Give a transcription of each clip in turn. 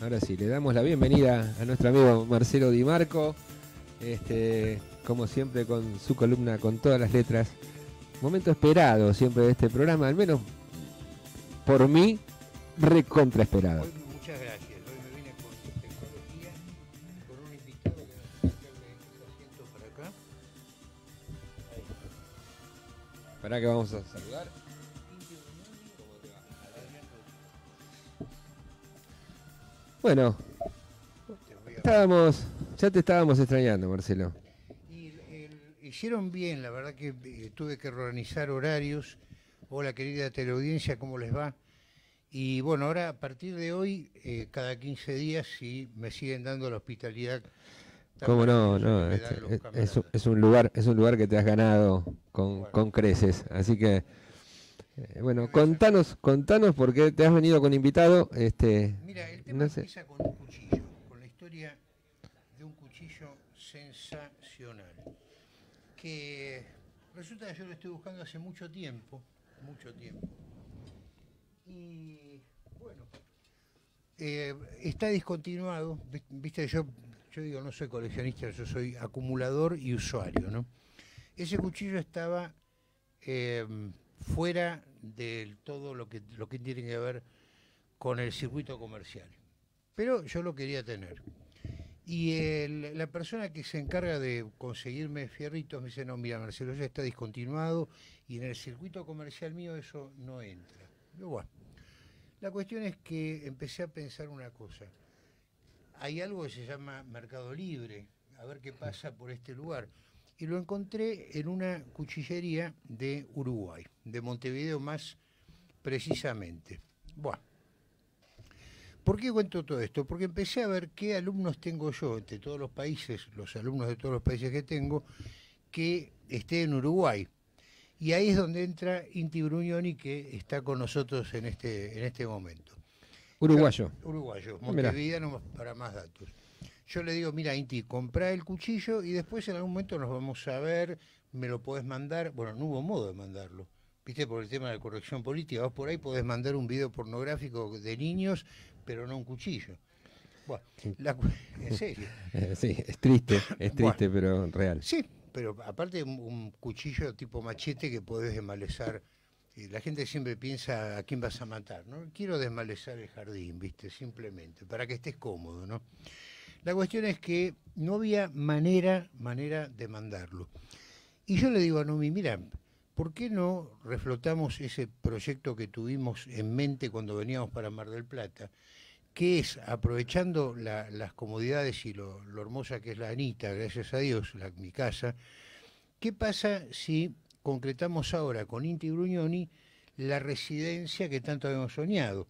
Ahora sí, le damos la bienvenida a nuestro amigo Marcelo Di Marco, este, como siempre con su columna con todas las letras. Momento esperado siempre de este programa, al menos por mí, recontraesperado. Muchas gracias. Hoy me vine con tecnología, con un invitado que asiento para acá. Para que vamos a saludar. Bueno, estábamos, ya te estábamos extrañando, Marcelo. hicieron bien, la verdad que eh, tuve que reorganizar horarios. Hola, querida teleaudiencia, ¿cómo les va? Y bueno, ahora a partir de hoy, eh, cada 15 días, si me siguen dando la hospitalidad. ¿Cómo no? no es, un lugar, es un lugar que te has ganado con, con creces. Así que eh, bueno, contanos, contanos por qué te has venido con invitado. Este, Mira, el tema empieza con un cuchillo, con la historia de un cuchillo sensacional. Que resulta que yo lo estoy buscando hace mucho tiempo, mucho tiempo. Y bueno, eh, está discontinuado. Viste, yo, yo digo, no soy coleccionista, yo soy acumulador y usuario, ¿no? Ese cuchillo estaba. Em, fuera de todo lo que, lo que tiene que ver con el circuito comercial. Pero yo lo quería tener. Y la persona que se encarga de conseguirme fierritos me dice, no, mira, Marcelo, ya está discontinuado y en el circuito comercial mío eso no entra. Yo, bueno, la cuestión es que empecé a pensar una cosa. Hay algo que se llama mercado libre, a ver qué pasa por este lugar y lo encontré en una cuchillería de Uruguay, de Montevideo más precisamente. Bueno, ¿por qué cuento todo esto? Porque empecé a ver qué alumnos tengo yo, entre todos los países, los alumnos de todos los países que tengo, que esté en Uruguay. Y ahí es donde entra Inti que está con nosotros en este, en este momento. Uruguayo. Uruguayo, Montevideo, para más datos yo le digo, mira, Inti, comprá el cuchillo y después en algún momento nos vamos a ver, me lo podés mandar. Bueno, no hubo modo de mandarlo. Viste, por el tema de la corrección política, vos por ahí podés mandar un video pornográfico de niños, pero no un cuchillo. Bueno, la, en serio. Eh, sí, es triste, es triste, pero real. Sí, pero aparte un, cuchillo tipo machete que podés desmalezar. La gente siempre piensa a quién vas a matar, ¿no? Quiero desmalezar el jardín, viste, simplemente, para que estés cómodo, ¿no? La cuestión es que no había manera, manera de mandarlo. Y yo le digo a Nomi, mira, ¿por qué no reflotamos ese proyecto que tuvimos en mente cuando veníamos para Mar del Plata? que es, aprovechando las comodidades y lo, hermosa que es la Anita, gracias a Dios, mi casa, ¿qué pasa si concretamos ahora con Inti Gruñoni la residencia que tanto habíamos soñado?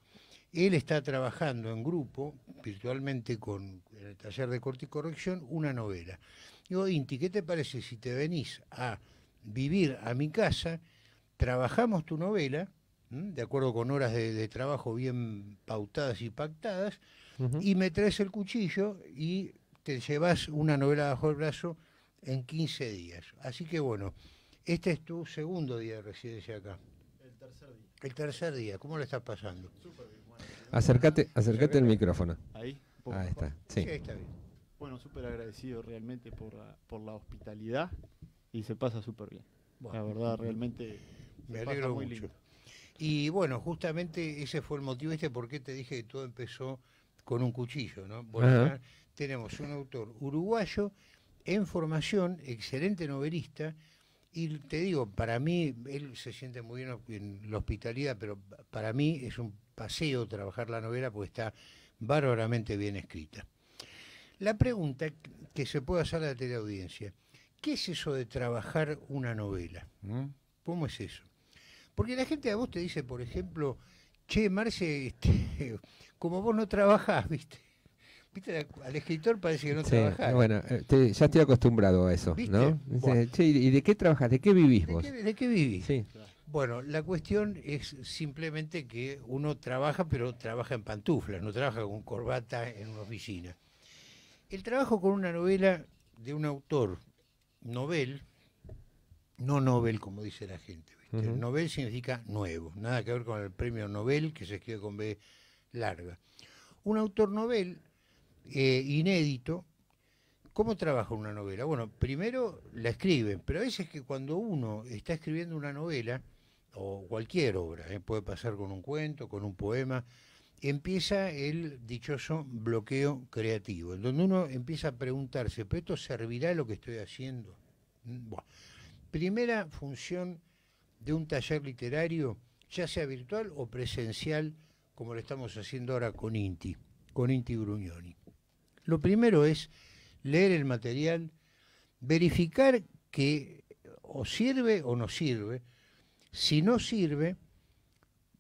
Él está trabajando en grupo, virtualmente con el taller de corte y corrección, una novela. Digo, Inti, ¿qué te parece si te venís a vivir a mi casa? Trabajamos tu novela, de acuerdo con horas de, trabajo bien pautadas y pactadas, y me traes el cuchillo y te llevas una novela bajo el brazo en 15 días. Así que bueno, este es tu segundo día de residencia acá. El tercer día. El tercer día, ¿cómo lo estás pasando? Súper bien. Acércate, acércate el micrófono. Ahí, Ahí está. Sí. Bueno, súper agradecido realmente por la, hospitalidad y se pasa súper bien. la verdad, realmente me alegro mucho. Y bueno, justamente ese fue el motivo este porque te dije que todo empezó con un cuchillo, ¿no? tenemos un autor uruguayo en formación, excelente novelista, y te digo, para mí, él se siente muy bien en la hospitalidad, pero para mí es un paseo trabajar la novela porque está bárbaramente bien escrita. La pregunta que se puede hacer a la teleaudiencia, ¿qué es eso de trabajar una novela? ¿Mm? ¿Cómo es eso? Porque la gente a vos te dice, por ejemplo, che, Marce, este, como vos no trabajás, ¿viste? ¿Viste? Al escritor parece que no trabajás. Bueno, eh, ya estoy acostumbrado a eso, ¿no? ¿y de qué trabajás? ¿De qué vivís vos? ¿De qué vivís? Sí. Bueno, la cuestión es simplemente que uno trabaja, pero trabaja en pantuflas, no trabaja con corbata en una oficina. El trabajo con una novela de un autor, novel, no novel como dice la gente, ¿viste? novel significa nuevo, nada que ver con el premio Nobel que se escribe con B larga. Un autor novel eh, inédito, ¿Cómo trabaja una novela? Bueno, primero la escriben, pero a veces que cuando uno está escribiendo una novela, o cualquier obra, ¿eh? puede pasar con un cuento, con un poema, empieza el dichoso bloqueo creativo, en donde uno empieza a preguntarse, ¿pero esto servirá lo que estoy haciendo? Mm, primera función de un taller literario, ya sea virtual o presencial, como lo estamos haciendo ahora con Inti, con Inti Brugnoni. Lo primero es leer el material, verificar que o sirve o no sirve, si no sirve,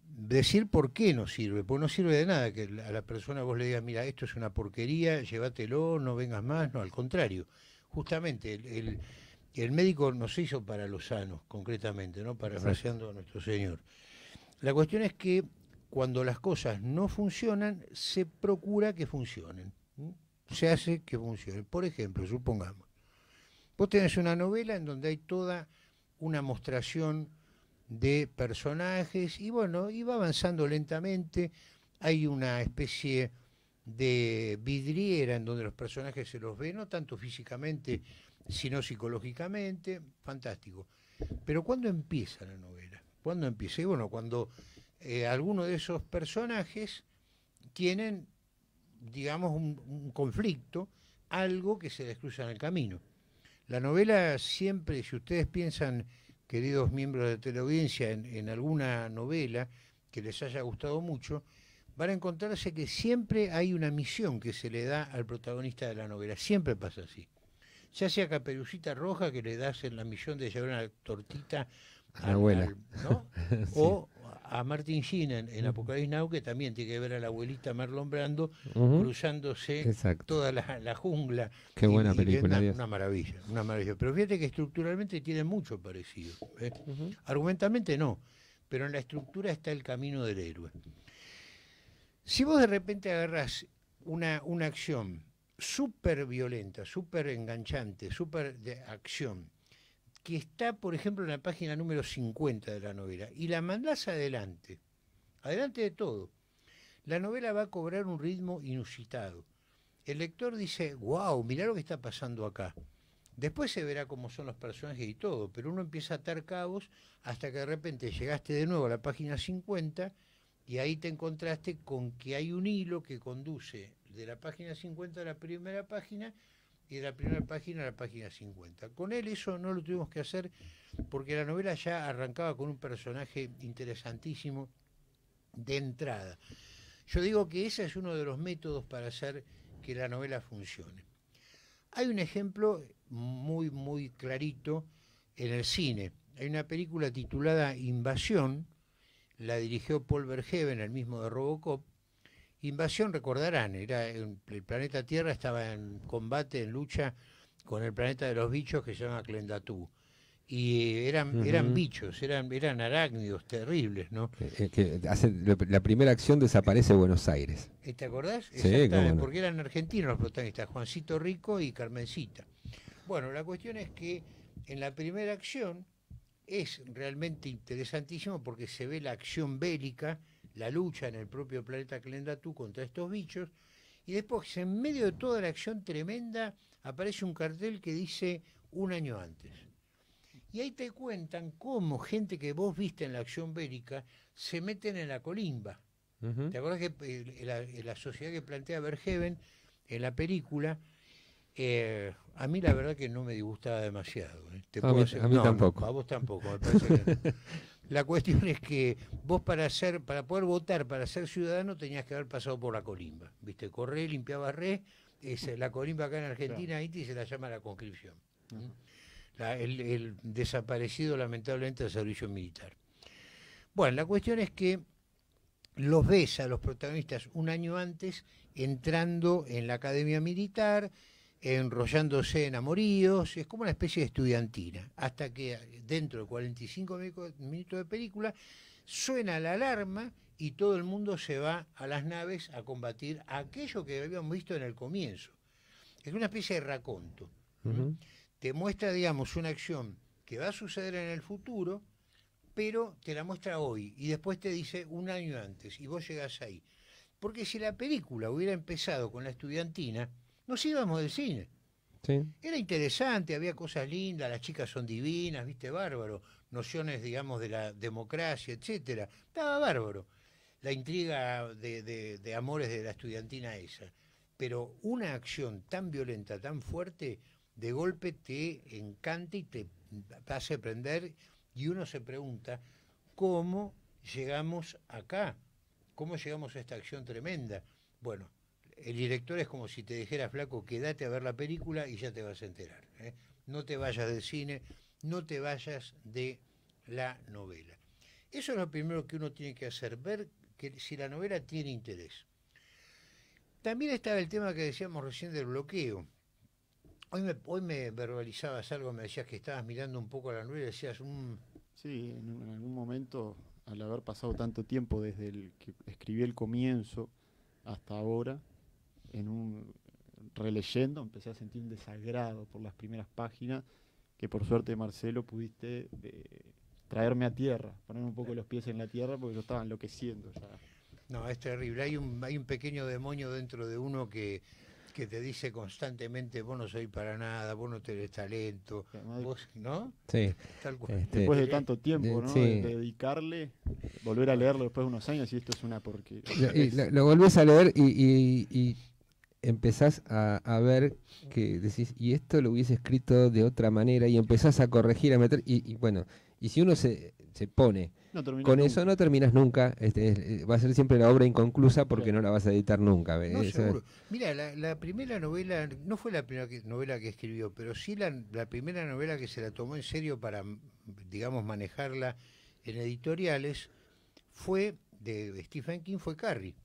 decir por qué no sirve, porque no sirve de nada que a la persona vos le digas, mira, esto es una porquería, llévatelo, no vengas más, no, al contrario. Justamente, el, el, no médico hizo para los sanos, concretamente, ¿no? Parafraseando a nuestro Señor. La cuestión es que cuando las cosas no funcionan, se procura que funcionen. Se hace que funcione Por ejemplo, supongamos, vos tenés una novela en donde hay toda una mostración de personajes y bueno, iba avanzando lentamente. Hay una especie de vidriera en donde los personajes se los ve, no tanto físicamente, sino psicológicamente, fantástico. Pero ¿cuándo empieza la novela? ¿Cuándo empieza? Y bueno, cuando eh, alguno de esos personajes tienen, digamos, un, un conflicto, algo que se les cruza en el camino. La novela siempre, si ustedes piensan queridos miembros de teleaudiencia, en, alguna novela que les haya gustado mucho, van a encontrarse que siempre hay una misión que se le da al protagonista de la novela. Siempre pasa así. Ya sea Caperucita Roja, que le das en la misión de llevar una tortita a la abuela, ¿no? o a Martin Sheen en, Apocalipsis Now, que también tiene que ver a la abuelita Marlon Brando cruzándose toda la, jungla. Qué buena película. Una, maravilla, una maravilla. Pero fíjate que estructuralmente tiene mucho parecido. ¿eh? Argumentalmente no, pero en la estructura está el camino del héroe. Si vos de repente agarras una, una acción súper violenta, súper enganchante, súper de acción, que está, por ejemplo, en la página número 50 de la novela, y la mandás adelante, adelante de todo, la novela va a cobrar un ritmo inusitado. El lector dice, wow, mirá lo que está pasando acá. Después se verá cómo son los personajes y todo, pero uno empieza a atar cabos hasta que de repente llegaste de nuevo a la página 50 y ahí te encontraste con que hay un hilo que conduce de la página 50 a la primera página y de la primera página a la página 50. Con él eso no lo tuvimos que hacer porque la novela ya arrancaba con un personaje interesantísimo de entrada. Yo digo que ese es uno de los métodos para hacer que la novela funcione. Hay un ejemplo muy, muy clarito en el cine. Hay una película titulada Invasión, la dirigió Paul Verhoeven, el mismo de Robocop, Invasión, recordarán, era el planeta Tierra estaba en combate, en lucha con el planeta de los bichos que se llama Clendatú. Y eran, bichos, eran, eran arácnidos terribles, ¿no? Eh, eh, la primera acción desaparece Buenos Aires. Eh, ¿Te acordás? Sí, porque eran argentinos los protagonistas, Juancito Rico y Carmencita. Bueno, la cuestión es que en la primera acción es realmente interesantísimo porque se ve la acción bélica, la lucha en el propio planeta Clendatú contra estos bichos. Y después, en medio de toda la acción tremenda, aparece un cartel que dice un año antes. Y ahí te cuentan cómo gente que vos viste en la acción bélica se meten en la colimba. ¿Te acordás que eh, eh, la, sociedad que plantea Verheven en la película? Eh, a mí la verdad que no me disgustaba demasiado. a, tampoco. a vos tampoco, me La cuestión es que vos para poder votar, para ser ciudadano, tenías que haber pasado por la colimba. Viste, corré, limpiaba re, Es eh, la colimba acá en Argentina, ahí se la llama la conscripción. el, desaparecido lamentablemente del servicio militar. Bueno, la cuestión es que los ves a los protagonistas un año antes entrando en la academia militar, enrollándose en amoríos, es como una especie de estudiantina, hasta que dentro de 45 minutos de película suena la alarma y todo el mundo se va a las naves a combatir aquello que habíamos visto en el comienzo. Es una especie de raconto. Te muestra, digamos, una acción que va a suceder en el futuro, pero te la muestra hoy y después te dice un año antes y vos llegás ahí. Porque si la película hubiera empezado con la estudiantina, nos íbamos del cine. Era interesante, había cosas lindas, las chicas son divinas, viste, bárbaro, nociones, digamos, de la democracia, etcétera. Estaba bárbaro la intriga de, de amores de la estudiantina esa. Pero una acción tan violenta, tan fuerte, de golpe te encanta y te hace prender y uno se pregunta, ¿cómo llegamos acá? ¿Cómo llegamos a esta acción tremenda? Bueno, el director es como si te dijera, flaco, quédate a ver la película y ya te vas a enterar. ¿eh? No te vayas del cine, no te vayas de la novela. Eso es lo primero que uno tiene que hacer, ver que, si la novela tiene interés. También estaba el tema que decíamos recién del bloqueo. Hoy me, verbalizabas algo, me decías que estabas mirando un poco a la novela y decías mm". un... Sí, en, algún momento, al haber pasado tanto tiempo desde el que escribí el comienzo hasta ahora, en un releyendo empecé a sentir un desagrado por las primeras páginas que por suerte Marcelo pudiste eh, traerme a tierra, poner un poco los pies en la tierra porque yo estaba enloqueciendo No, es terrible. Hay un, hay un pequeño demonio dentro de uno que, te dice constantemente, vos no soy para nada, vos no tenés talento, vos, ¿no? Este, después de tanto tiempo, dedicarle, volver a leerlo después de unos años y esto es una porquería. Lo, volvés a leer y empezás a, ver que decís, y esto lo hubiese escrito de otra manera, y empezás a corregir, a meter, y, bueno, y si uno se, pone con eso, no terminas nunca, este, eh, va a ser siempre la obra inconclusa porque no la vas a editar nunca. Mira, la, primera novela, no fue la primera novela que escribió, pero sí la, la primera novela que se la tomó en serio para, digamos, manejarla en editoriales, fue de Stephen King, fue Carrie.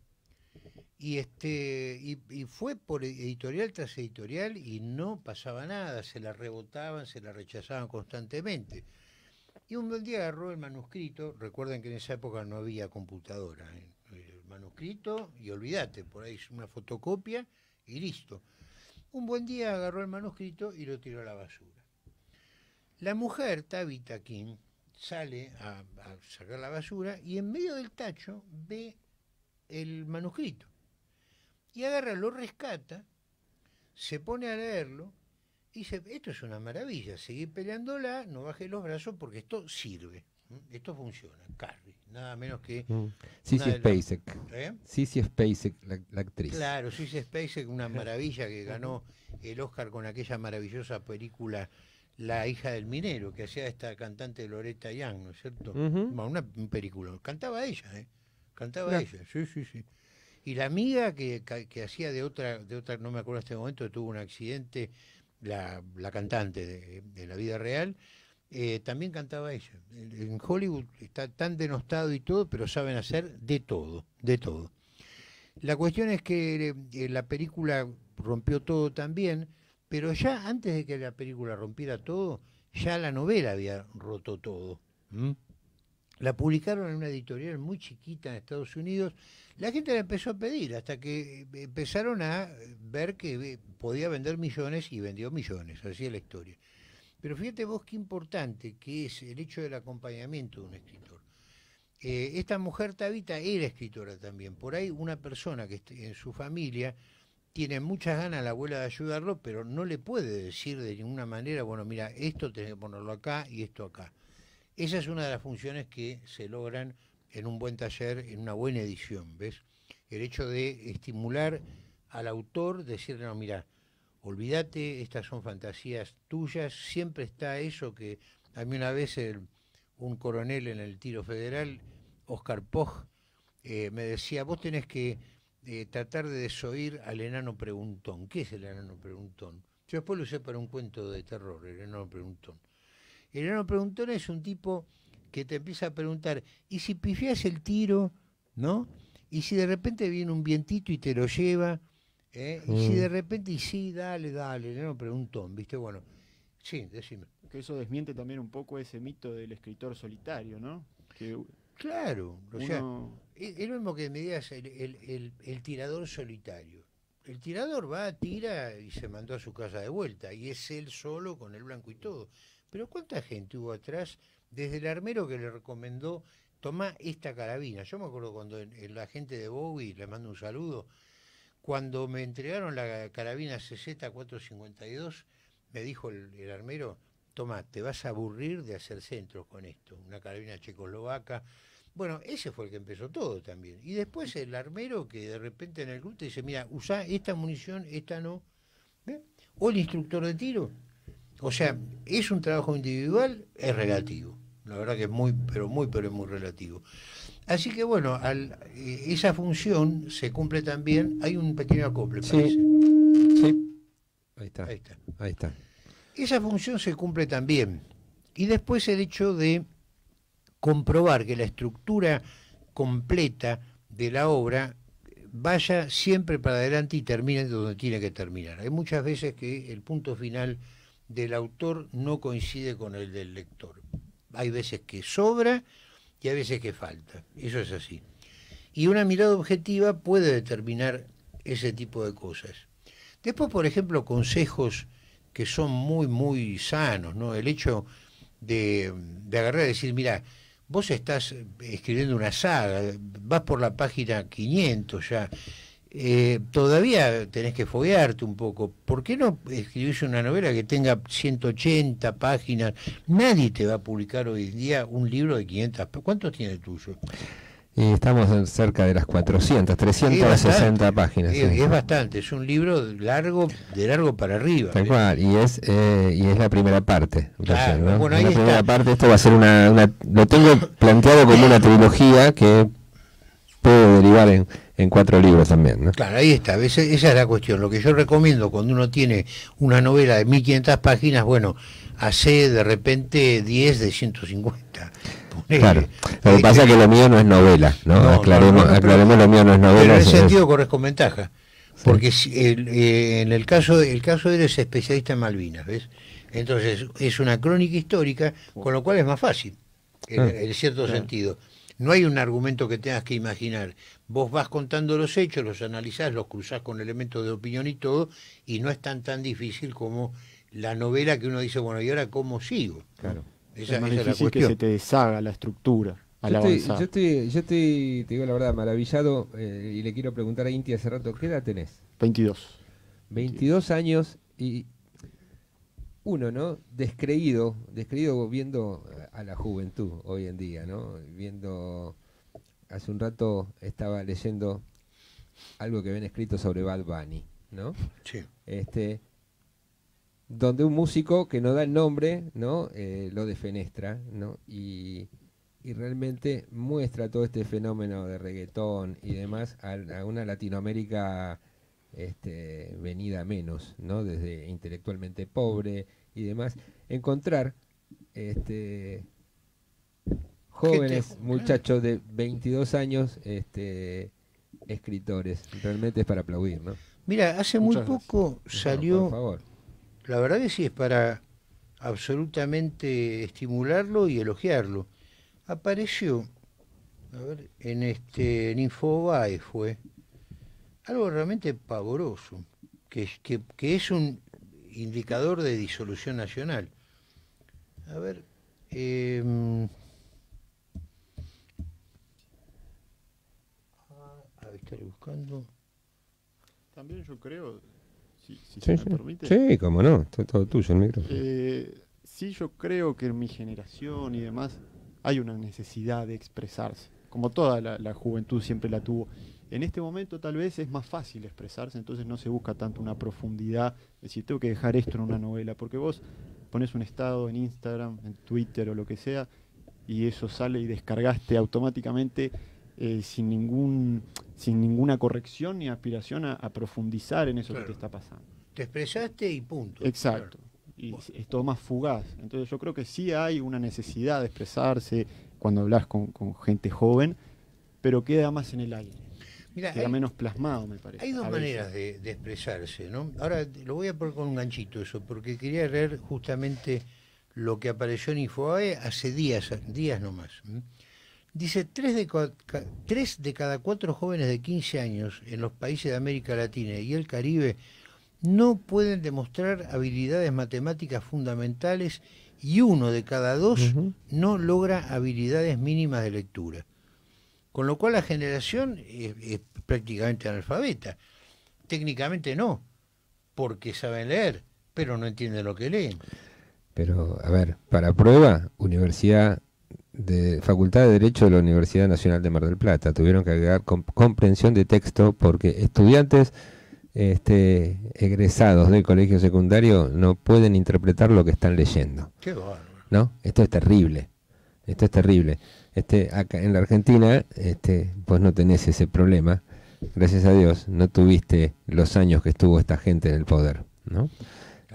Y, este, y, fue por editorial tras editorial y no pasaba nada, se la rebotaban, se la rechazaban constantemente. Y un buen día agarró el manuscrito, recuerden que en esa época no había computadora, ¿eh? el manuscrito y olvídate, por ahí es una fotocopia y listo. Un buen día agarró el manuscrito y lo tiró a la basura. La mujer, Tabitha Kim, sale a sacar la basura y en medio del tacho ve el manuscrito. Y agarra, lo rescata, se pone a leerlo y dice, esto es una maravilla, seguí peleándola, no baje los brazos porque esto sirve. Esto funciona, Carrie, nada menos que... Mm. sí Spacek. ¿eh? Spacek, la, actriz. Claro, sí Spacek, una maravilla que ganó el Oscar con aquella maravillosa película La hija del minero, que hacía esta cantante Loretta Young, ¿no es cierto? una película, cantaba ella, ¿eh? Cantaba ella, sí, sí, sí. Y la amiga que, hacía de otra, de otra, no me acuerdo en este momento, tuvo un accidente, la, cantante de, la vida real, eh, también cantaba ella. En Hollywood está tan denostado y todo, pero saben hacer de todo, de todo. La cuestión es que eh, la película rompió todo también, pero ya antes de que la película rompiera todo, ya la novela había roto todo la publicaron en una editorial muy chiquita en Estados Unidos, la gente la empezó a pedir hasta que eh, empezaron a ver que eh, podía vender millones y vendió millones, así es la historia. Pero fíjate vos qué importante que es el hecho del acompañamiento de un escritor. Eh, esta mujer Tabita era escritora también, por ahí una persona que en su familia tiene muchas ganas la abuela de ayudarlo, pero no le puede decir de ninguna manera, bueno, mira, esto tenés que ponerlo acá y esto acá. Esa es una de las funciones que se logran en un buen taller, en una buena edición, ¿ves? El hecho de estimular al autor, decirle, no, mira, olvídate, estas son fantasías tuyas, siempre está eso que a mí una vez un coronel en el tiro federal, Oscar Poch eh, me decía, vos tenés que eh, tratar de desoír al enano preguntón. ¿Qué es el enano preguntón? Yo después lo usé para un cuento de terror, el enano preguntón. El enano preguntón es un tipo que te empieza a preguntar, ¿y si pifias el tiro? ¿No? ¿Y si de repente viene un vientito y te lo lleva? ¿eh? ¿Y si mm. de repente, y sí, dale, dale, el preguntó preguntón, ¿viste? Bueno, sí, decime. Que eso desmiente también un poco ese mito del escritor solitario, ¿no? claro, o sea, e-, es, lo mismo que me digas el, el tirador solitario el tirador va, tira y se mandó a su casa de vuelta. Y es él solo con el blanco y todo. Pero ¿cuánta gente hubo atrás? Desde el armero que le recomendó, tomar esta carabina. Yo me acuerdo cuando la gente de Bowie, le mando un saludo, cuando me entregaron la carabina CZ452, me dijo el, armero, toma, te vas a aburrir de hacer centros con esto. Una carabina checoslovaca. Bueno, ese fue el que empezó todo también. Y después el armero que de repente en el grupo dice, mira, usá esta munición, esta no. ¿Eh? O el instructor de tiro o sea, es un trabajo individual, es relativo. La verdad que es muy, pero muy, pero es muy relativo. Así que bueno, eh, esa función se cumple también. Hay un pequeño acople, sí. parece. Sí. Ahí está. Ahí está. Ahí está. Esa función se cumple también. Y después el hecho de comprobar que la estructura completa de la obra vaya siempre para adelante y termine donde tiene que terminar. Hay muchas veces que el punto final del autor no coincide con el del lector. Hay veces que sobra y hay veces que falta. Eso es así. Y una mirada objetiva puede determinar ese tipo de cosas. Después, por ejemplo, consejos que son muy, muy sanos, ¿no? El hecho de, de agarrar y decir, mira, vos estás eh, escribiendo una saga, vas por la página 500 ya, eh, todavía tenés que foguearte un poco. ¿Por qué no escribís una novela que tenga 180 páginas? Nadie te va a publicar hoy día un libro de 500. ¿Cuántos tiene el tuyo? estamos cerca de las 400, 360 páginas. Es, bastante, es un libro largo, de largo para arriba. Tal y es, eh, y es la primera parte. la primera parte, esto va a ser una, una. Lo tengo planteado como una trilogía que puede derivar en, cuatro libros también. ¿no? Claro, ahí está, esa, esa es la cuestión. Lo que yo recomiendo cuando uno tiene una novela de 1500 páginas, bueno, hace de repente 10 de 150. Claro, lo que pasa es que lo mío no es novela, ¿no? aclaremos, aclaremos lo mío no es novela. Pero en ese sentido corres con ventaja, porque eh, en el caso, el caso de especialista en Malvinas, ¿ves? Entonces es una crónica histórica, con lo cual es más fácil, en ah. cierto ah. sentido. No hay un argumento que tengas que imaginar. Vos vas contando los hechos, los analizás, los cruzás con elementos de opinión y todo, y no es tan tan difícil como la novela que uno dice, bueno, ¿y ahora cómo sigo? Claro. Esa, es es la cuestión. que se te deshaga la estructura. yo, yo, estoy, yo te digo la verdad, maravillado eh, y le quiero preguntar a Inti hace rato, ¿qué edad tenés? 22. 22 años y, uno, ¿no? Descreído, descreído viendo a la juventud hoy en día, ¿no? Viendo, hace un rato estaba leyendo algo que ven escrito sobre Bad Bunny, ¿no? Sí. Este, donde un músico que no da el nombre, ¿no? Eh, lo defenestra, ¿no? Y, realmente muestra todo este fenómeno de reggaetón y demás a una Latinoamérica este, venida menos, ¿no? Desde intelectualmente pobre y demás, encontrar este, jóvenes muchachos de 22 años, este, escritores, realmente es para aplaudir, ¿no? Mira, hace muy poco salió, por favor. la verdad que sí es para absolutamente estimularlo y elogiarlo. Apareció, en este, en fue, algo realmente pavoroso, que, que, que es un indicador de disolución nacional. A ver, eh, estaré buscando. También yo creo, si, si sí, se me permite. Sí, cómo no, todo, todo tuyo el micrófono. Eh, sí, yo creo que en mi generación y demás hay una necesidad de expresarse, como toda la juventud siempre la tuvo. En este momento tal vez es más fácil expresarse, entonces no se busca tanto una profundidad, decir, tengo que dejar esto en una novela, porque vos pones un estado en Instagram, en Twitter o lo que sea, y eso sale y descargaste automáticamente eh, sin, ningún, sin ninguna corrección ni aspiración a, profundizar en eso que te está pasando. Te expresaste y punto. Exacto. Y es todo más fugaz. Entonces yo creo que sí hay una necesidad de expresarse cuando hablas con, con gente joven, pero queda más en el aire. Era menos plasmado, me parece. Hay dos maneras de, expresarse, ¿no? Ahora lo voy a poner con un ganchito eso, porque quería leer justamente lo que apareció en InfoAE hace días, días nomás. Dice, tres de, tres de cada cuatro jóvenes de 15 años en los países de América Latina y el Caribe no pueden demostrar habilidades matemáticas fundamentales y uno de cada dos no logra habilidades mínimas de lectura. Con lo cual la generación es, prácticamente analfabeta. Técnicamente no, porque saben leer, pero no entienden lo que leen. Pero, a ver, para prueba, Universidad de Facultad de Derecho de la Universidad Nacional de Mar del Plata. Tuvieron que agregar comprensión de texto porque estudiantes este, egresados del colegio secundario no pueden interpretar lo que están leyendo. Qué ¿No? Esto es terrible. Esto es terrible. Este, acá en la Argentina, este, pues no tenés ese problema. Gracias a Dios, no tuviste los años que estuvo esta gente en el poder, ¿no?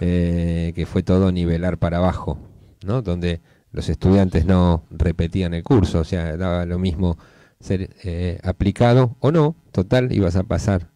Eh, que fue todo nivelar para abajo, ¿no? Donde los estudiantes no repetían el curso, o sea, daba lo mismo ser eh, aplicado o no, total, ibas a pasar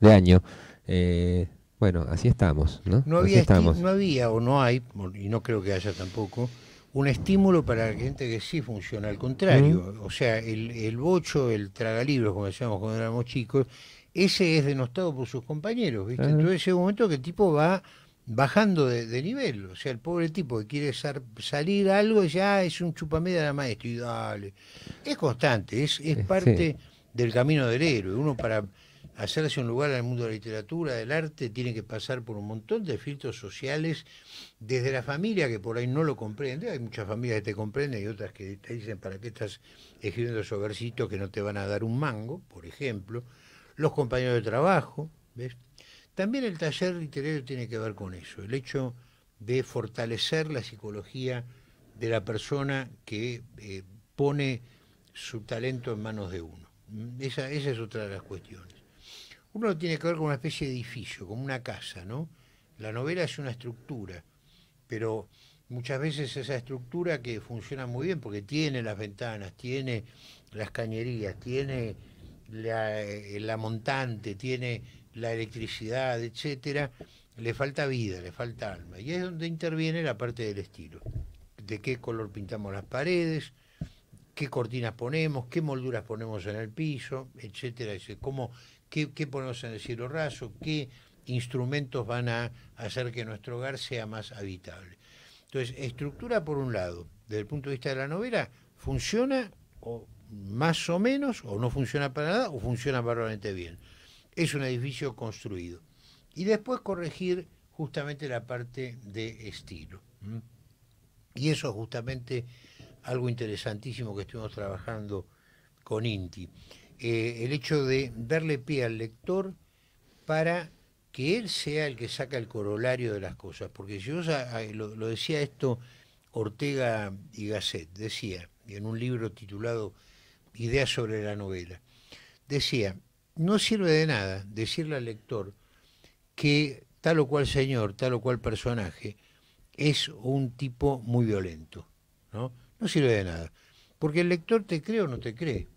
de año. Eh, bueno, así estamos, ¿no? así estamos. no había o no hay, y no creo que haya tampoco, un estímulo para la gente que sí funciona, al contrario. O sea, el, bocho, el tragalibros, como decíamos cuando éramos chicos, ese es denostado por sus compañeros, ¿viste? Entonces ese momento que el tipo va bajando de, nivel. O sea, el pobre tipo que quiere salir algo ya ah, es un chupameda de la maestra Es constante, es, es eh, parte del camino del héroe. Uno para hacerse un lugar en el mundo de la literatura, del arte, tiene que pasar por un montón de filtros sociales, desde la familia que por ahí no lo comprende, hay muchas familias que te comprenden y otras que te dicen para qué estás escribiendo esos versitos que no te van a dar un mango, por ejemplo, los compañeros de trabajo, ¿ves? También el taller literario tiene que ver con eso, el hecho de fortalecer la psicología de la persona que eh, pone su talento en manos de uno. Mm, esa es otra de las cuestiones. Uno tiene que ver con una especie de edificio, como una casa, ¿no? La novela es una estructura, pero muchas veces esa estructura que funciona muy bien porque tiene las ventanas, tiene las cañerías, tiene la, eh, montante, tiene la electricidad, etcétera, le falta vida, le falta alma. Y es donde interviene la parte del estilo. De qué color pintamos las paredes, qué cortinas ponemos, qué molduras ponemos en el piso, etcétera, etcétera qué, ponemos en el cielo raso, qué instrumentos van a hacer que nuestro hogar sea más habitable. Entonces, estructura por un lado, desde el punto de vista de la novela, funciona o más o menos, o no funciona para nada, o funciona bárbaramente bien. Es un edificio construido. Y después corregir justamente la parte de estilo. Y eso es justamente algo interesantísimo que estuvimos trabajando con Inti. Eh, el hecho de darle pie al lector para que él sea el que saca el corolario de las cosas. Porque si yo ah, ah, lo, decía esto Ortega y Gasset, decía, en un libro titulado Ideas sobre la novela, decía, no sirve de nada decirle al lector que tal o cual señor, tal o cual personaje, es un tipo muy violento. ¿no? no sirve de nada. Porque el lector te cree o no te cree.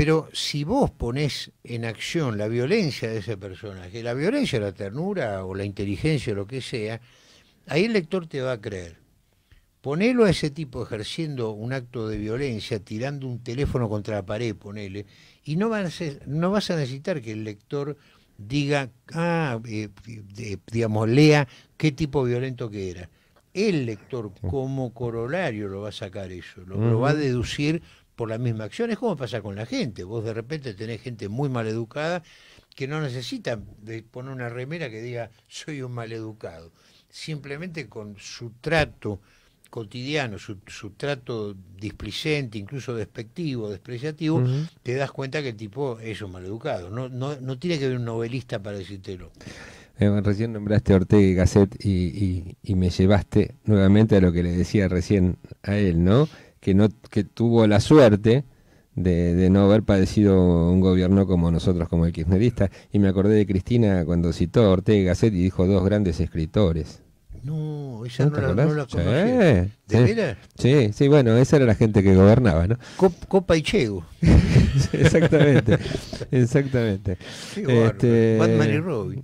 Pero si vos ponés en acción la violencia de ese personaje, la violencia, la ternura o la inteligencia o lo que sea, ahí el lector te va a creer. Ponelo a ese tipo ejerciendo un acto de violencia, tirando un teléfono contra la pared, ponele, y no vas a, necesitar que el lector diga, ah, eh, digamos, lea qué tipo violento que era. El lector como corolario lo va a sacar eso, lo va a deducir por la misma acción. Es como pasa con la gente. Vos de repente tenés gente muy maleducada que no necesita poner una remera que diga soy un maleducado. Simplemente con su trato cotidiano, su, trato displicente, incluso despectivo, despreciativo, te das cuenta que el tipo es un maleducado. No, no, no tiene que haber un novelista para decírtelo. Eh, recién nombraste Ortega y Gasset y, y, y me llevaste nuevamente a lo que le decía recién a él, ¿no? que, no, que tuvo la suerte de, no haber padecido un gobierno como nosotros, como el kirchnerista. Y me acordé de Cristina cuando citó a Ortega y Gasset y dijo dos grandes escritores. No, ella no, la, sí, sí, bueno, esa era la gente que gobernaba, ¿no? Copa y Chego. exactamente, exactamente. Este,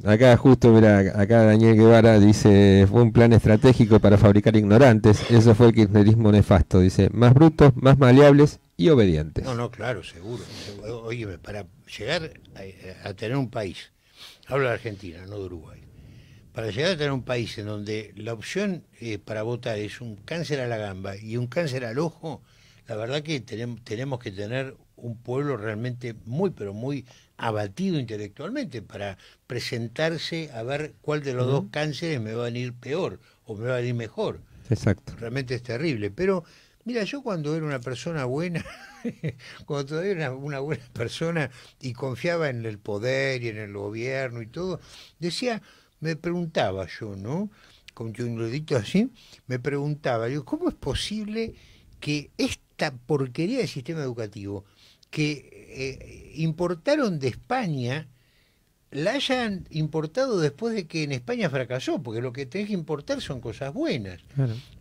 acá justo, mira, acá Daniel Guevara dice, fue un plan estratégico para fabricar ignorantes, eso fue el kirchnerismo nefasto, dice, más brutos, más maleables y obedientes. No, no, claro, seguro. Oye, para llegar a, tener un país, hablo de Argentina, no de Uruguay, para llegar a tener un país en donde la opción eh, para votar es un cáncer a la gamba y un cáncer al ojo, la verdad que tenemos, tenemos que tener un pueblo realmente muy, pero muy abatido intelectualmente para presentarse a ver cuál de los dos cánceres me va a venir peor o me va a venir mejor. Exacto. Realmente es terrible. Pero mira, yo cuando era una persona buena, cuando todavía era una buena persona y confiaba en el poder y en el gobierno y todo, decía, me preguntaba yo, ¿no? Con un así, me preguntaba, ¿cómo es posible que esta porquería del sistema educativo que eh, importaron de España la hayan importado después de que en España fracasó, porque lo que tenés que importar son cosas buenas.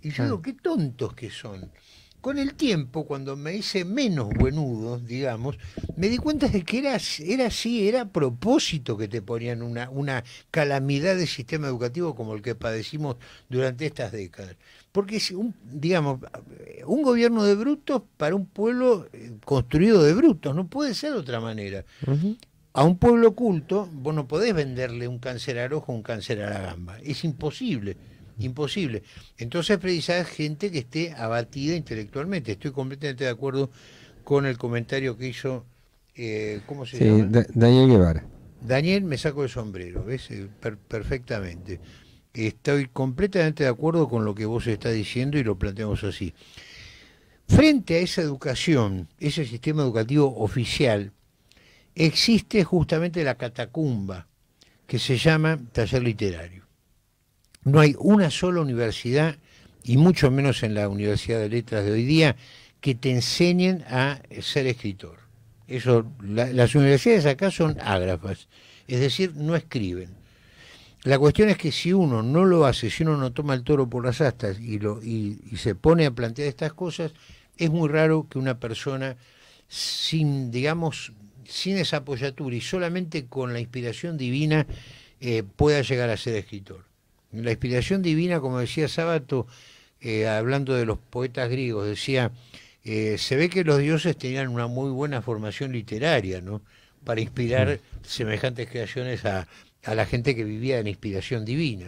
y yo digo, qué tontos que son. Con el tiempo, cuando me hice menos buenudo, digamos, me di cuenta de que era, era así, era a propósito que te ponían una, una calamidad de sistema educativo como el que padecimos durante estas décadas. Porque un, digamos, un gobierno de brutos para un pueblo eh, construido de brutos, no puede ser de otra manera. A un pueblo oculto vos no podés venderle un cáncer al ojo, un cáncer a la gamba. Es imposible, imposible. Entonces precisás gente que esté abatida intelectualmente. Estoy completamente de acuerdo con el comentario que hizo, eh, ¿cómo se llama? Daniel Guevara. Daniel me saco el sombrero, ¿ves? Eh, perfectamente estoy completamente de acuerdo con lo que vos estás diciendo y lo planteamos así. Frente a esa educación, ese sistema educativo oficial, existe justamente la catacumba que se llama taller literario. No hay una sola universidad, y mucho menos en la Universidad de Letras de hoy día, que te enseñen a ser escritor. Eso, las universidades acá son ágrafas, es decir, no escriben la cuestión es que si uno no lo hace, si uno no toma el toro por las astas y, se pone a plantear estas cosas, es muy raro que una persona sin, digamos, sin esa apoyatura y solamente con la inspiración divina eh, pueda llegar a ser escritor. La inspiración divina, como decía Sabato, eh, hablando de los poetas griegos, decía, eh, se ve que los dioses tenían una muy buena formación literaria, ¿no? Para inspirar semejantes creaciones a, a la gente que vivía en inspiración divina.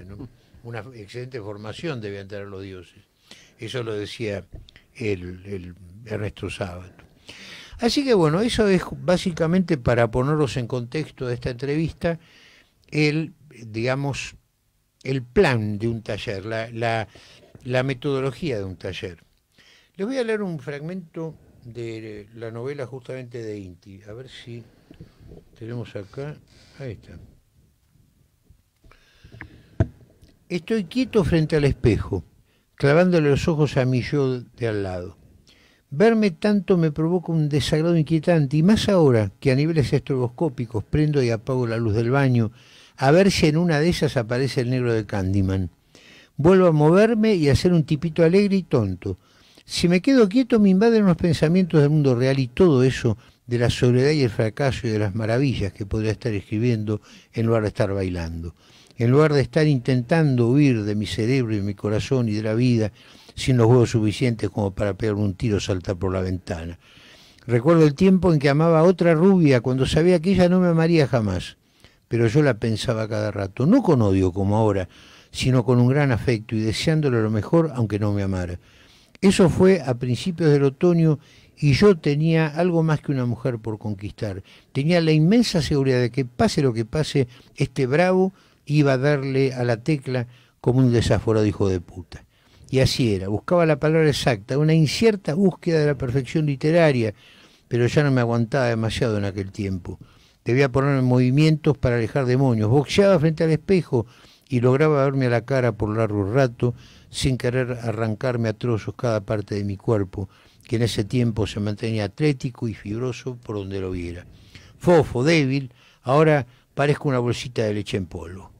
Una excelente formación debían tener los dioses. Eso lo decía el, el Ernesto sábado. Así que bueno, eso es básicamente para ponerlos en contexto de esta entrevista, el, digamos, el plan de un taller, la, la metodología de un taller. Les voy a leer un fragmento de la novela justamente de Inti, a ver si tenemos acá, ahí está. Estoy quieto frente al espejo, clavándole los ojos a mi yo de al lado. Verme tanto me provoca un desagrado inquietante, y más ahora que a niveles estroboscópicos prendo y apago la luz del baño, a ver si en una de esas aparece el negro de Candyman. Vuelvo a moverme y a ser un tipito alegre y tonto. Si me quedo quieto me invaden los pensamientos del mundo real y todo eso de la soledad y el fracaso y de las maravillas que podría estar escribiendo en lugar de estar bailando en lugar de estar intentando huir de mi cerebro y mi corazón y de la vida sin los huevos suficientes como para pegar un tiro o saltar por la ventana. Recuerdo el tiempo en que amaba a otra rubia cuando sabía que ella no me amaría jamás, pero yo la pensaba cada rato, no con odio como ahora, sino con un gran afecto y deseándole lo mejor aunque no me amara. Eso fue a principios del otoño y yo tenía algo más que una mujer por conquistar. Tenía la inmensa seguridad de que pase lo que pase, este bravo iba a darle a la tecla como un desaforado hijo de puta. Y así era, buscaba la palabra exacta, una incierta búsqueda de la perfección literaria, pero ya no me aguantaba demasiado en aquel tiempo. Debía ponerme en movimientos para alejar demonios. Boxeaba frente al espejo y lograba verme a la cara por largo rato sin querer arrancarme a trozos cada parte de mi cuerpo, que en ese tiempo se mantenía atlético y fibroso por donde lo viera. Fofo, débil, ahora parezco una bolsita de leche en polvo.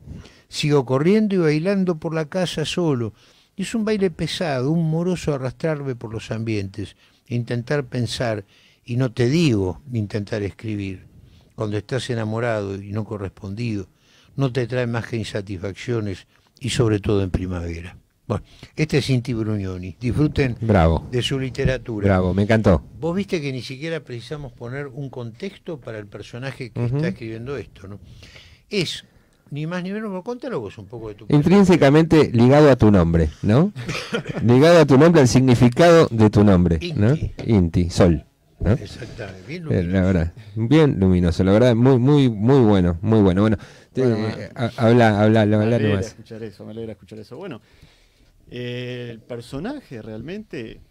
Sigo corriendo y bailando por la casa solo. Es un baile pesado, un moroso arrastrarme por los ambientes, intentar pensar, y no te digo intentar escribir, cuando estás enamorado y no correspondido, no te trae más que insatisfacciones y sobre todo en primavera. Bueno, este es Cinti Brugnoni. Disfruten de su literatura. Bravo, me encantó. Vos viste que ni siquiera precisamos poner un contexto para el personaje que está escribiendo esto, ¿no? Es ni más ni menos, es un poco de tu Intrínsecamente ligado a tu nombre, ¿no? ligado a tu nombre, al significado de tu nombre, Inti. ¿no? Inti, sol. ¿no? Exactamente, bien eh, luminoso. La verdad, bien luminoso, la verdad, muy, muy, muy bueno, muy bueno. Bueno, bueno eh, habla, habla, habla, Me alegra escuchar eso, me alegra escuchar eso. Bueno, eh, el personaje realmente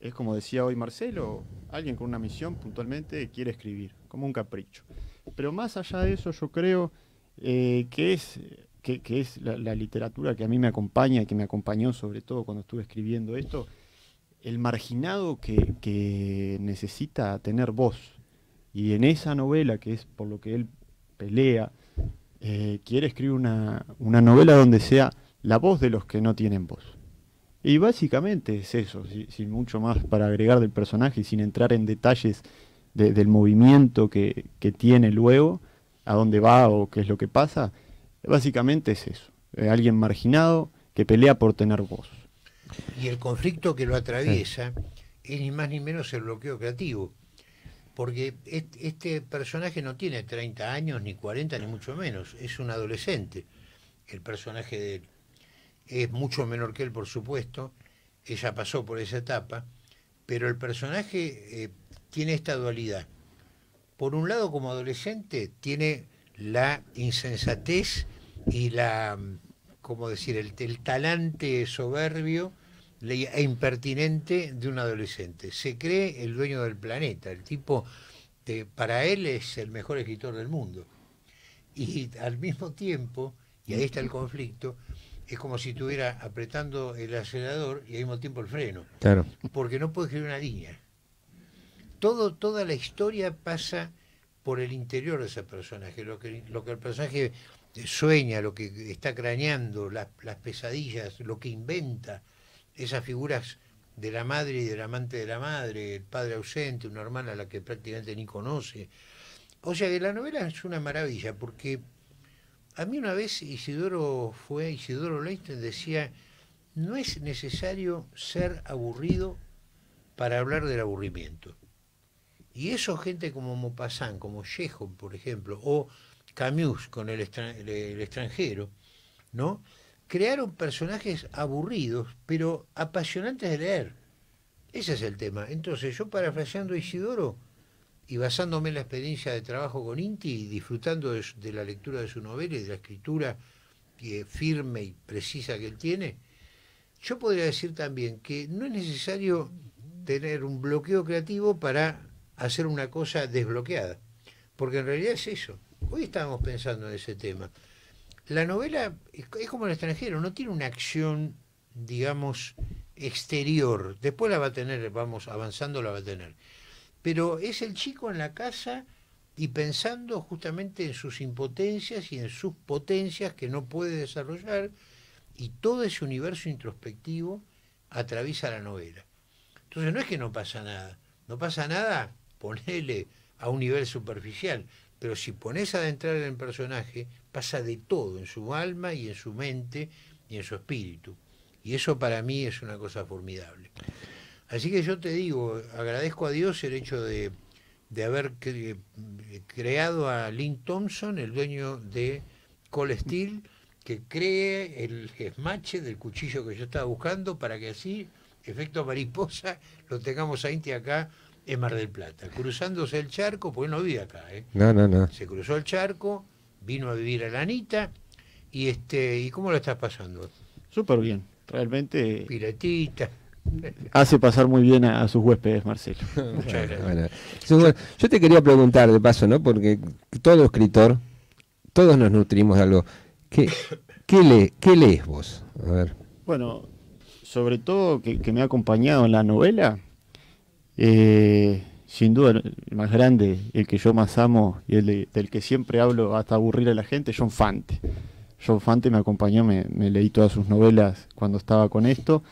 es como decía hoy Marcelo, alguien con una misión puntualmente quiere escribir, como un capricho. Pero más allá de eso, yo creo eh, que es, la, literatura que a mí me acompaña y que me acompañó sobre todo cuando estuve escribiendo esto, el marginado que, necesita tener voz. Y en esa novela, que es por lo que él pelea, eh, quiere escribir una, novela donde sea la voz de los que no tienen voz. Y básicamente es eso, sin mucho más para agregar del personaje y sin entrar en detalles del movimiento que tiene luego a dónde va o qué es lo que pasa, básicamente es eso, eh, alguien marginado que pelea por tener voz. Y el conflicto que lo atraviesa es ni más ni menos el bloqueo creativo, porque este personaje no tiene 30 años, ni 40, ni mucho menos, es un adolescente, el personaje de él. Es mucho menor que él, por supuesto, ella pasó por esa etapa, pero el personaje eh, tiene esta dualidad por un lado como adolescente tiene la insensatez y la, como decir, el, talante soberbio e impertinente de un adolescente. Se cree el dueño del planeta, el tipo, de, eh, para él es el mejor escritor del mundo. Y al mismo tiempo, y ahí está el conflicto, es como si estuviera apretando el acelerador y al mismo tiempo el freno. Claro. Porque no puede escribir una línea toda la historia pasa por el interior de ese personaje, lo que, el personaje sueña, lo que está craneando, las, pesadillas, lo que inventa, esas figuras de la madre y del amante de la madre, el padre ausente, una hermana a la que prácticamente ni conoce. O sea que la novela es una maravilla, porque a mí una vez Isidoro fue, Isidoro y decía, no es necesario ser aburrido para hablar del aburrimiento. Y eso, gente como Maupassant, como Yejo, por ejemplo, o Camus con el, extranjero, ¿no? Crearon personajes aburridos, pero apasionantes de leer. Ese es el tema. Entonces, yo parafraseando a Isidoro y basándome en la experiencia de trabajo con Inti y disfrutando de, la lectura de su novela y de la escritura eh, firme y precisa que él tiene, yo podría decir también que no es necesario tener un bloqueo creativo para hacer una cosa desbloqueada, porque en realidad es eso. Hoy estábamos pensando en ese tema. La novela es como el extranjero, no tiene una acción, digamos, exterior. Después la va a tener, vamos avanzando, la va a tener. Pero es el chico en la casa y pensando justamente en sus impotencias y en sus potencias que no puede desarrollar, y todo ese universo introspectivo atraviesa la novela. Entonces no es que no pasa nada, no pasa nada ponele a un nivel superficial, pero si pones a adentrar en el personaje, pasa de todo, en su alma y en su mente y en su espíritu. Y eso para mí es una cosa formidable. Así que yo te digo, agradezco a Dios el hecho de, de haber creado a Lynn Thompson, el dueño de Cole Steel, que cree el esmache del cuchillo que yo estaba buscando para que así, efecto mariposa, lo tengamos a Inti acá en Mar del Plata, cruzándose el charco, Porque no vive acá, ¿eh? No, no, no. Se cruzó el charco, vino a vivir a Lanita y este, ¿y cómo lo estás pasando? Súper bien, realmente. Piratita. Hace pasar muy bien a, sus huéspedes, Marcelo. Muchas gracias. Yo te quería preguntar de paso, ¿no? Porque todo escritor, todos nos nutrimos de algo. ¿Qué, qué, le, qué lees vos? A ver. Bueno, sobre todo que, que me ha acompañado en la novela, eh, sin duda, el más grande, el que yo más amo y el del que siempre hablo hasta aburrir a la gente, John Fante. John Fante me acompañó, me, leí todas sus novelas cuando estaba con esto.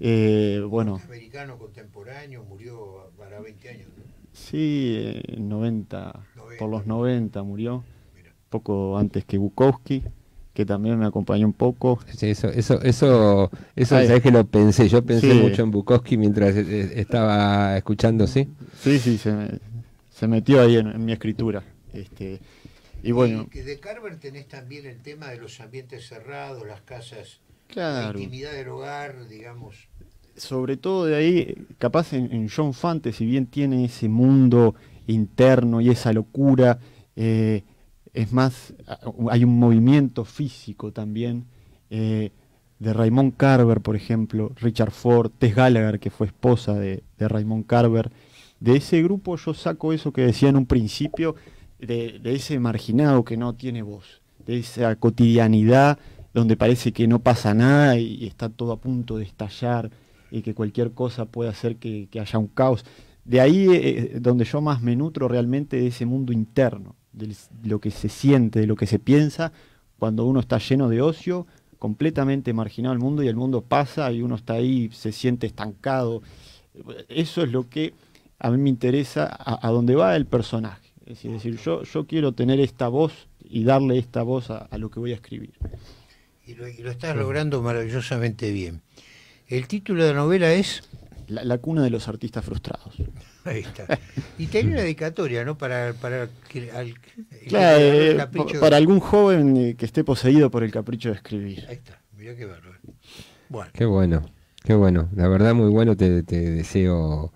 Eh, bueno. Americano contemporáneo, murió para 20 años. Sí, eh, en 90, por los 90 murió, poco antes que Bukowski que también me acompañó un poco. Sí, eso, eso, eso, eso que lo pensé, yo pensé mucho en Bukowski mientras eh, eh, estaba escuchando, ¿sí? Sí, sí, se, se metió ahí en, mi escritura. Este, y bueno. de Carver tenés también el tema de los ambientes cerrados, las casas, la intimidad del hogar, digamos. Sobre todo de ahí, capaz en, John Fante, si bien tiene ese mundo interno y esa locura, eh, es más, hay un movimiento físico también eh, de Raymond Carver, por ejemplo, Richard Ford, Tess Gallagher, que fue esposa de, de Raymond Carver. De ese grupo yo saco eso que decía en un principio, de, ese marginado que no tiene voz, de esa cotidianidad donde parece que no pasa nada y, está todo a punto de estallar y que cualquier cosa puede hacer que, haya un caos. De ahí es eh, eh, donde yo más me nutro realmente de ese mundo interno, de lo que se siente, de lo que se piensa, cuando uno está lleno de ocio, completamente marginado al mundo y el mundo pasa y uno está ahí, se siente estancado. Eso es lo que a mí me interesa, a, dónde va el personaje. Es decir, yo, yo quiero tener esta voz y darle esta voz a, lo que voy a escribir. Y lo, estás logrando maravillosamente bien. El título de la novela es... la cuna de los artistas frustrados. Ahí está. Y tiene una dedicatoria, ¿no? Para, para, para eh, algún joven eh, que esté poseído por el capricho de escribir. Ahí está, mirá qué bárbaro. Bueno. Qué bueno, qué bueno. La verdad, muy bueno, te, deseo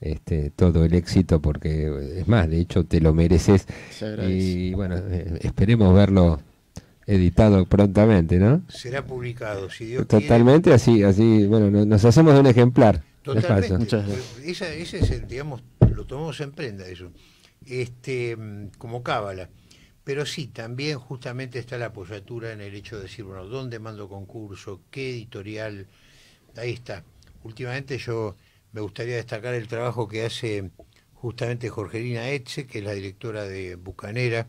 este, todo el éxito porque eh, es más, de hecho te lo mereces. Y bueno, esperemos verlo editado prontamente, ¿no? Será publicado, si Dios Totalmente así, así, bueno, nos hacemos de un ejemplar. Totalmente. ese es digamos, lo tomamos en prenda eso. Este, como cábala. Pero sí, también justamente está la apoyatura en el hecho de decir, bueno, ¿dónde mando concurso? ¿Qué editorial? Ahí está. Últimamente yo me gustaría destacar el trabajo que hace justamente Jorgelina Etze, que es la directora de Bucanera.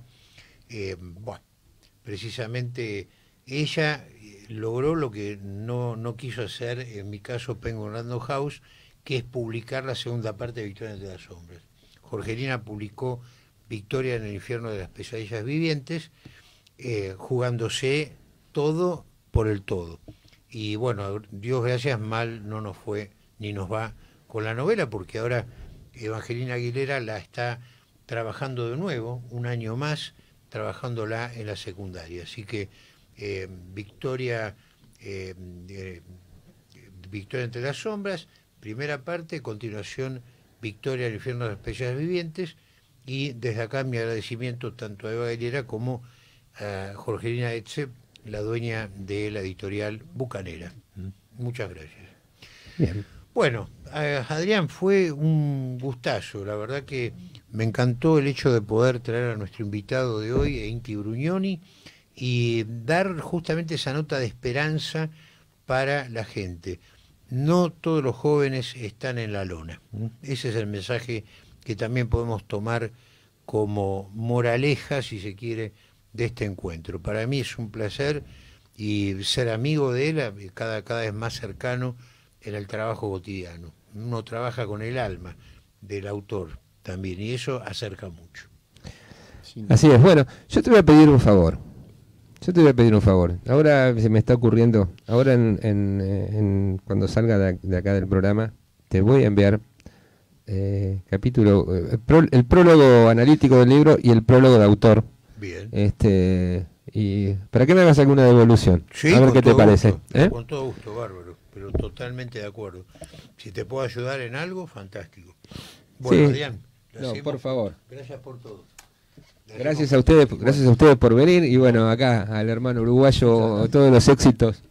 Eh, bueno, precisamente ella eh, logró lo que no, no quiso hacer, en mi caso, Penguin Random House, que es publicar la segunda parte de Victoria entre las sombras. Jorgelina publicó Victoria en el infierno de las pesadillas vivientes, eh, jugándose todo por el todo. Y bueno, Dios gracias, mal no nos fue ni nos va con la novela, porque ahora Evangelina Aguilera la está trabajando de nuevo, un año más, trabajándola en la secundaria. Así que eh, victoria, eh, Victoria entre las sombras, primera parte, continuación Victoria el infierno de las especies Vivientes y desde acá mi agradecimiento tanto a Eva Aguilera como a Jorgelina Etze, la dueña de la editorial Bucanera. ¿Mm? Muchas gracias. Bueno, Adrián, fue un gustazo. La verdad que me encantó el hecho de poder traer a nuestro invitado de hoy, Inti Brugnoni y dar justamente esa nota de esperanza para la gente. No todos los jóvenes están en la lona. Ese es el mensaje que también podemos tomar como moraleja, si se quiere, de este encuentro. Para mí es un placer y ser amigo de él, eh, cada, cada vez más cercano en el trabajo cotidiano. Uno trabaja con el alma del autor también y eso acerca mucho. Así es. Bueno, yo te voy a pedir un favor. Yo te voy a pedir un favor. Ahora se me está ocurriendo, ahora en, eh, cuando salga de, acá del programa, te voy a enviar eh, capítulo, eh, el prólogo analítico del libro y el prólogo de autor. Bien. Este, y para qué me hagas alguna devolución. a ver qué te parece. Con todo gusto, bárbaro. Pero totalmente de acuerdo. Si te puedo ayudar en algo, fantástico. Bueno, Adrián. No, por favor. Gracias por todo. Gracias a ustedes, gracias a ustedes por venir y bueno, acá al hermano uruguayo todos los éxitos.